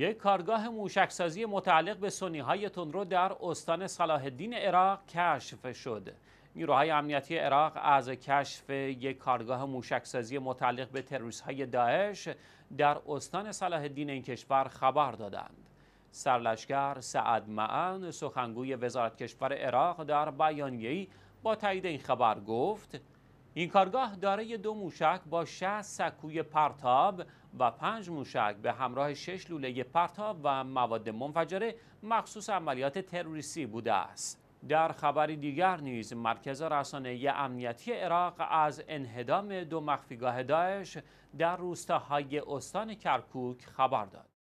یک کارگاه موشکسازی متعلق به سنی های تندرو در استان صلاح الدین عراق کشف شد. نیروهای امنیتی عراق از کشف یک کارگاه موشکسازی متعلق به تروریست های داعش در استان صلاح الدین این کشور خبر دادند. سرلشکر سعد معن سخنگوی وزارت کشور عراق در بیانیه‌ای با تایید این خبر گفت این کارگاه دارای دو موشک با 60 سکوی پرتاب و 5 موشک به همراه 6 لوله پرتاب و مواد منفجره مخصوص عملیات تروریستی بوده است. در خبری دیگر نیز مرکز رسانه امنیتی عراق از انهدام دو مخفیگاه داعش در روستاهای استان کرکوک خبر داد.